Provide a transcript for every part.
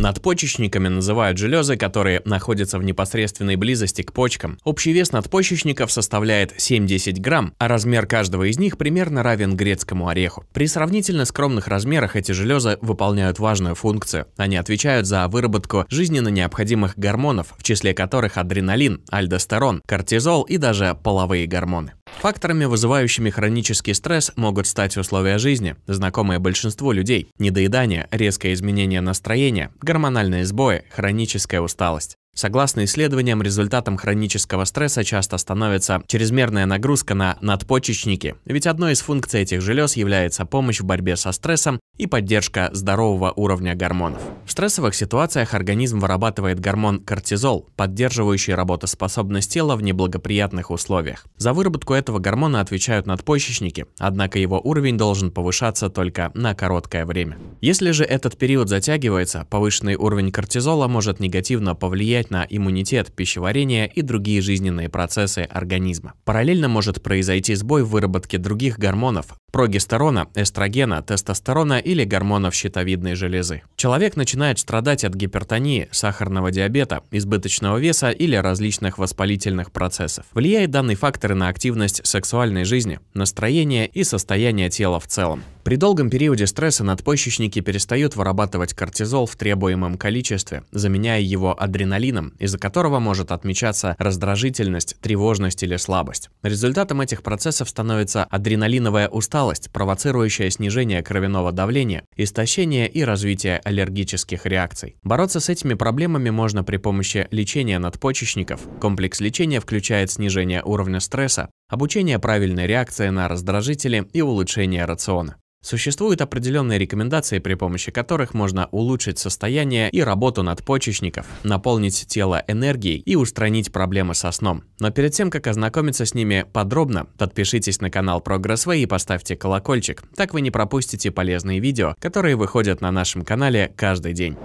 Надпочечниками называют железы, которые находятся в непосредственной близости к почкам. Общий вес надпочечников составляет 7-10 грамм, а размер каждого из них примерно равен грецкому ореху. При сравнительно скромных размерах эти железы выполняют важную функцию. Они отвечают за выработку жизненно необходимых гормонов, в числе которых адреналин, альдостерон, кортизол и даже половые гормоны. Факторами, вызывающими хронический стресс, могут стать условия жизни, знакомые большинству людей, недоедание, резкое изменение настроения, гормональные сбои, хроническая усталость. Согласно исследованиям, результатом хронического стресса часто становится чрезмерная нагрузка на надпочечники, ведь одной из функций этих желез является помощь в борьбе со стрессом и поддержка здорового уровня гормонов. В стрессовых ситуациях организм вырабатывает гормон кортизол, поддерживающий работоспособность тела в неблагоприятных условиях. За выработку этого гормона отвечают надпочечники, однако его уровень должен повышаться только на короткое время. Если же этот период затягивается, повышенный уровень кортизола может негативно повлиять влиять на иммунитет, пищеварение и другие жизненные процессы организма. Параллельно может произойти сбой в выработке других гормонов – прогестерона, эстрогена, тестостерона или гормонов щитовидной железы. Человек начинает страдать от гипертонии, сахарного диабета, избыточного веса или различных воспалительных процессов. Влияет данный фактор и на активность сексуальной жизни, настроение и состояние тела в целом. При долгом периоде стресса надпочечники перестают вырабатывать кортизол в требуемом количестве, заменяя его адреналином адреналином, из-за которого может отмечаться раздражительность, тревожность или слабость. Результатом этих процессов становится адреналиновая усталость, провоцирующая снижение кровяного давления, истощение и развитие аллергических реакций. Бороться с этими проблемами можно при помощи лечения надпочечников. Комплекс лечения включает снижение уровня стресса, обучение правильной реакции на раздражители и улучшение рациона. Существуют определенные рекомендации, при помощи которых можно улучшить состояние и работу надпочечников, наполнить тело энергией и устранить проблемы со сном. Но перед тем, как ознакомиться с ними подробно, подпишитесь на канал Progress Way и поставьте колокольчик, так вы не пропустите полезные видео, которые выходят на нашем канале каждый день.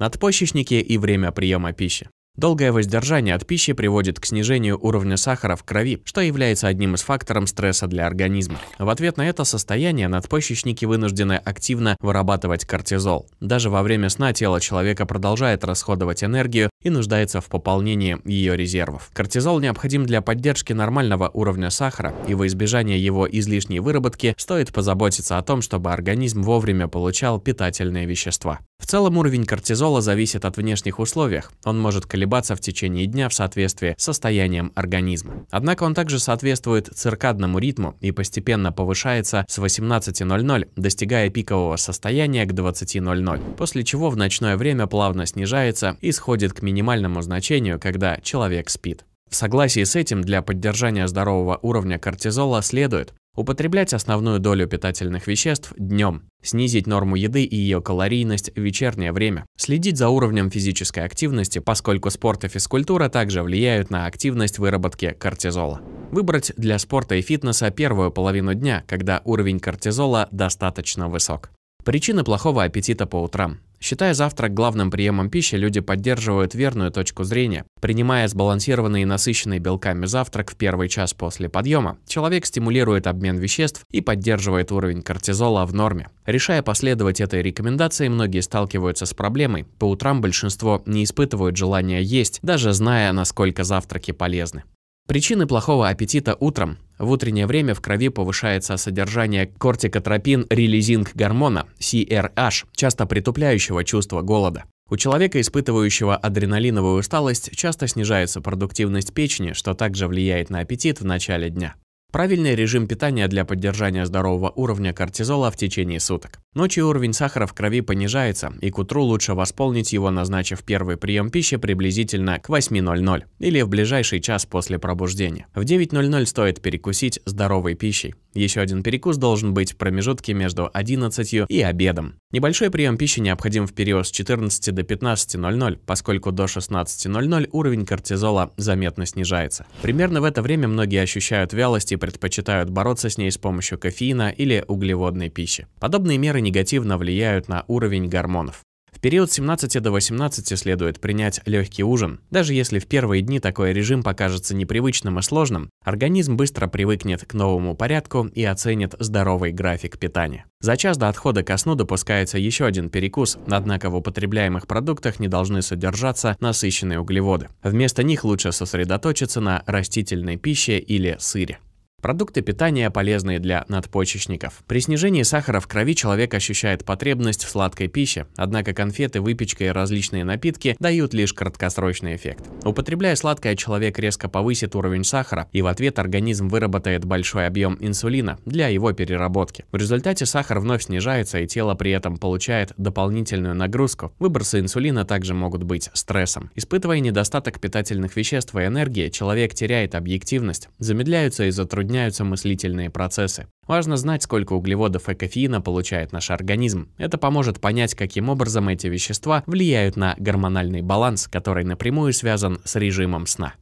Надпочечники и время приема пищи. Долгое воздержание от пищи приводит к снижению уровня сахара в крови, что является одним из факторов стресса для организма. В ответ на это состояние надпочечники вынуждены активно вырабатывать кортизол. Даже во время сна тело человека продолжает расходовать энергию, и нуждается в пополнении ее резервов. Кортизол необходим для поддержки нормального уровня сахара, и во избежание его излишней выработки стоит позаботиться о том, чтобы организм вовремя получал питательные вещества. В целом уровень кортизола зависит от внешних условий. Он может колебаться в течение дня в соответствии с состоянием организма. Однако он также соответствует циркадному ритму и постепенно повышается с 18.00, достигая пикового состояния к 20.00, после чего в ночное время плавно снижается и сходит к минимуму минимальному значению, когда человек спит. В согласии с этим для поддержания здорового уровня кортизола следует Употреблять основную долю питательных веществ днем, снизить норму еды и ее калорийность в вечернее время, следить за уровнем физической активности, поскольку спорт и физкультура также влияют на активность выработки кортизола. Выбрать для спорта и фитнеса первую половину дня, когда уровень кортизола достаточно высок. Причины плохого аппетита по утрам. Считая завтрак главным приемом пищи, люди поддерживают верную точку зрения. Принимая сбалансированный и насыщенный белками завтрак в первый час после подъема, человек стимулирует обмен веществ и поддерживает уровень кортизола в норме. Решая последовать этой рекомендации, многие сталкиваются с проблемой. По утрам большинство не испытывают желания есть, даже зная, насколько завтраки полезны. Причины плохого аппетита утром в утреннее время в крови повышается содержание кортикотропин-релизинг-гормона, CRH, часто притупляющего чувство голода. У человека, испытывающего адреналиновую усталость, часто снижается продуктивность печени, что также влияет на аппетит в начале дня. Правильный режим питания для поддержания здорового уровня кортизола в течение суток. Ночью уровень сахара в крови понижается, и к утру лучше восполнить его, назначив первый прием пищи приблизительно к 8.00 или в ближайший час после пробуждения. В 9.00 стоит перекусить здоровой пищей. Еще один перекус должен быть в промежутке между 11 и обедом. Небольшой прием пищи необходим в период с 14 до 15.00, поскольку до 16.00 уровень кортизола заметно снижается. Примерно в это время многие ощущают вялость и предпочитают бороться с ней с помощью кофеина или углеводной пищи. Подобные меры негативно влияют на уровень гормонов. В период с 17 до 18 следует принять легкий ужин. Даже если в первые дни такой режим покажется непривычным и сложным, организм быстро привыкнет к новому порядку и оценит здоровый график питания. За час до отхода ко сну допускается еще один перекус, однако в употребляемых продуктах не должны содержаться насыщенные углеводы. Вместо них лучше сосредоточиться на растительной пище или сыре. Продукты питания полезные для надпочечников. При снижении сахара в крови человек ощущает потребность в сладкой пище, однако конфеты, выпечка и различные напитки дают лишь краткосрочный эффект. Употребляя сладкое, человек резко повысит уровень сахара, и в ответ организм выработает большой объем инсулина для его переработки. В результате сахар вновь снижается, и тело при этом получает дополнительную нагрузку. Выбросы инсулина также могут быть стрессом. Испытывая недостаток питательных веществ и энергии, человек теряет объективность, замедляются и затрудняются усложняются мыслительные процессы. Важно знать, сколько углеводов и кофеина получает наш организм. Это поможет понять, каким образом эти вещества влияют на гормональный баланс, который напрямую связан с режимом сна.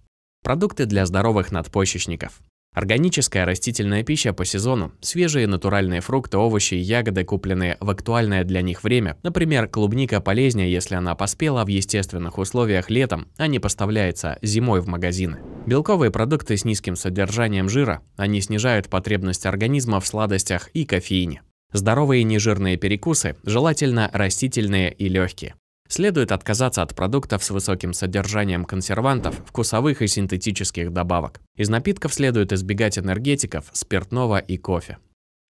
Продукты для здоровых надпочечников. Органическая растительная пища по сезону, свежие натуральные фрукты, овощи и ягоды, купленные в актуальное для них время. Например, клубника полезнее, если она поспела в естественных условиях летом, а не поставляется зимой в магазины. Белковые продукты с низким содержанием жира, они снижают потребность организма в сладостях и кофеине. Здоровые нежирные перекусы, желательно растительные и легкие. Следует отказаться от продуктов с высоким содержанием консервантов, вкусовых и синтетических добавок. Из напитков следует избегать энергетиков, спиртного и кофе.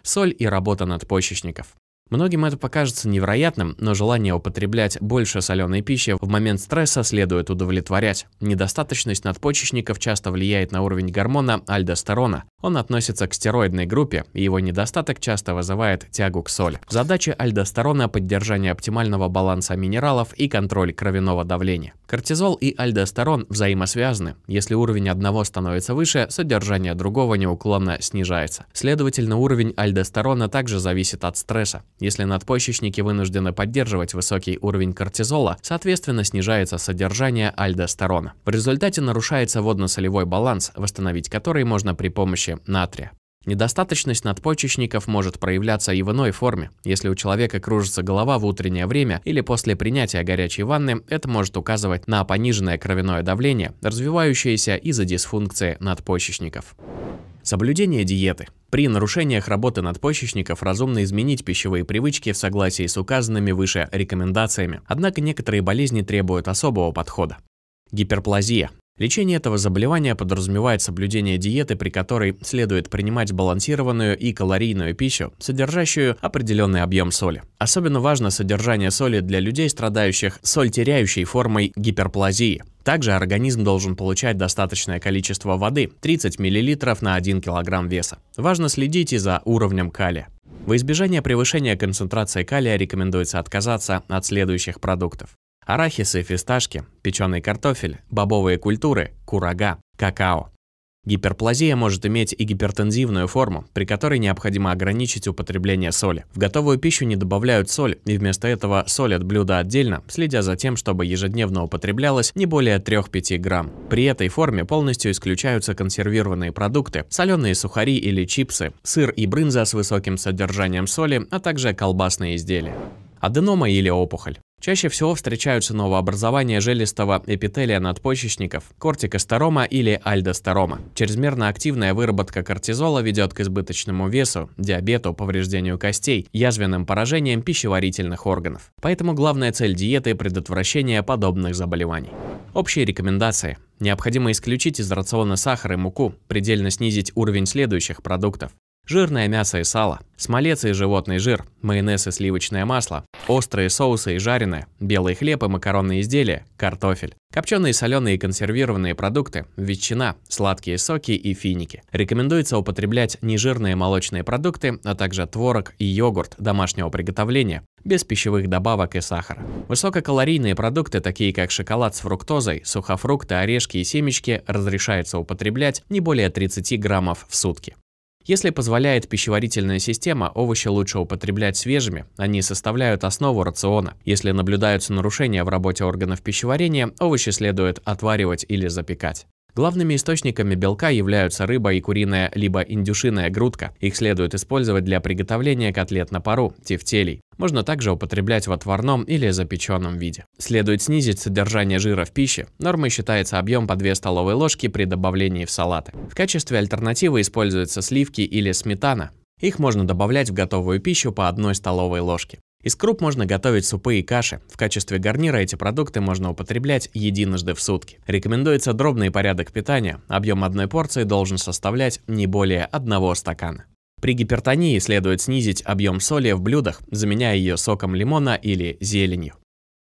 Соль и работа надпочечников. Многим это покажется невероятным, но желание употреблять больше соленой пищи в момент стресса следует удовлетворять. Недостаточность надпочечников часто влияет на уровень гормона альдостерона. Он относится к стероидной группе, и его недостаток часто вызывает тягу к соли. Задача альдостерона – поддержание оптимального баланса минералов и контроль кровяного давления. Кортизол и альдостерон взаимосвязаны. Если уровень одного становится выше, содержание другого неуклонно снижается. Следовательно, уровень альдостерона также зависит от стресса. Если надпочечники вынуждены поддерживать высокий уровень кортизола, соответственно снижается содержание альдостерона. В результате нарушается водно-солевой баланс, восстановить который можно при помощи натрия. Недостаточность надпочечников может проявляться и в иной форме. Если у человека кружится голова в утреннее время или после принятия горячей ванны, это может указывать на пониженное кровяное давление, развивающееся из-за дисфункции надпочечников. Соблюдение диеты. При нарушениях работы надпочечников разумно изменить пищевые привычки в согласии с указанными выше рекомендациями, однако некоторые болезни требуют особого подхода. Гиперплазия. Лечение этого заболевания подразумевает соблюдение диеты, при которой следует принимать балансированную и калорийную пищу, содержащую определенный объем соли. Особенно важно содержание соли для людей, страдающих сольтеряющей формой гиперплазии, также организм должен получать достаточное количество воды – 30 мл на 1 кг веса. Важно следить и за уровнем калия. Во избежание превышения концентрации калия рекомендуется отказаться от следующих продуктов. Арахисы, и фисташки, печеный картофель, бобовые культуры, курага, какао. Гиперплазия может иметь и гипертензивную форму, при которой необходимо ограничить употребление соли. В готовую пищу не добавляют соль, и вместо этого солят блюдо отдельно, следя за тем, чтобы ежедневно употреблялось не более 3-5 грамм. При этой форме полностью исключаются консервированные продукты, соленые сухари или чипсы, сыр и брынза с высоким содержанием соли, а также колбасные изделия аденома или опухоль. Чаще всего встречаются новообразования желестого эпителия надпочечников, кортикостарома или альдостарома. Чрезмерно активная выработка кортизола ведет к избыточному весу, диабету, повреждению костей, язвенным поражениям пищеварительных органов. Поэтому главная цель диеты – предотвращение подобных заболеваний. Общие рекомендации. Необходимо исключить из рациона сахар и муку, предельно снизить уровень следующих продуктов. Жирное мясо и сало, смолец и животный жир, майонез и сливочное масло, Острые соусы и жареные, белый хлеб и макаронные изделия, картофель. Копченые, соленые и консервированные продукты, ветчина, сладкие соки и финики. Рекомендуется употреблять нежирные молочные продукты, а также творог и йогурт домашнего приготовления, без пищевых добавок и сахара. Высококалорийные продукты, такие как шоколад с фруктозой, сухофрукты, орешки и семечки, разрешается употреблять не более 30 граммов в сутки. Если позволяет пищеварительная система, овощи лучше употреблять свежими, они составляют основу рациона. Если наблюдаются нарушения в работе органов пищеварения, овощи следует отваривать или запекать. Главными источниками белка являются рыба и куриная либо индюшиная грудка. Их следует использовать для приготовления котлет на пару, тефтелей. Можно также употреблять в отварном или запеченном виде. Следует снизить содержание жира в пище. Нормой считается объем по 2 столовые ложки при добавлении в салаты. В качестве альтернативы используются сливки или сметана. Их можно добавлять в готовую пищу по 1 столовой ложке. Из круп можно готовить супы и каши. В качестве гарнира эти продукты можно употреблять единожды в сутки. Рекомендуется дробный порядок питания. Объем одной порции должен составлять не более одного стакана. При гипертонии следует снизить объем соли в блюдах, заменяя ее соком лимона или зеленью.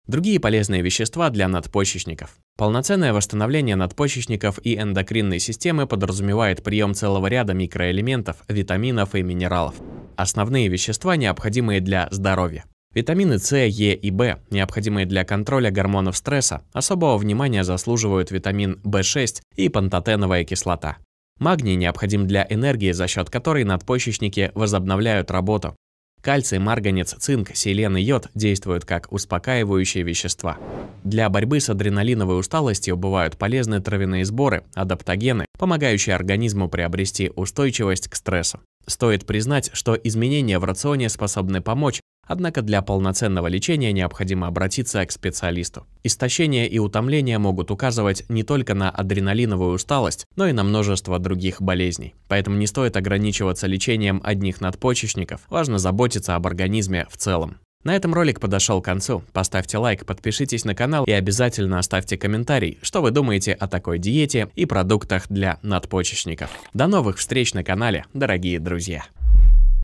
Другие полезные вещества для надпочечников. Полноценное восстановление надпочечников и эндокринной системы подразумевает прием целого ряда микроэлементов, витаминов и минералов основные вещества, необходимые для здоровья. Витамины С, Е и В, необходимые для контроля гормонов стресса, особого внимания заслуживают витамин В6 и пантотеновая кислота. Магний необходим для энергии, за счет которой надпочечники возобновляют работу. Кальций, марганец, цинк, селен и йод действуют как успокаивающие вещества. Для борьбы с адреналиновой усталостью бывают полезны травяные сборы, адаптогены, помогающие организму приобрести устойчивость к стрессу. Стоит признать, что изменения в рационе способны помочь, однако для полноценного лечения необходимо обратиться к специалисту. Истощение и утомление могут указывать не только на адреналиновую усталость, но и на множество других болезней. Поэтому не стоит ограничиваться лечением одних надпочечников, важно заботиться об организме в целом. На этом ролик подошел к концу. Поставьте лайк, подпишитесь на канал и обязательно оставьте комментарий, что вы думаете о такой диете и продуктах для надпочечников. До новых встреч на канале, дорогие друзья!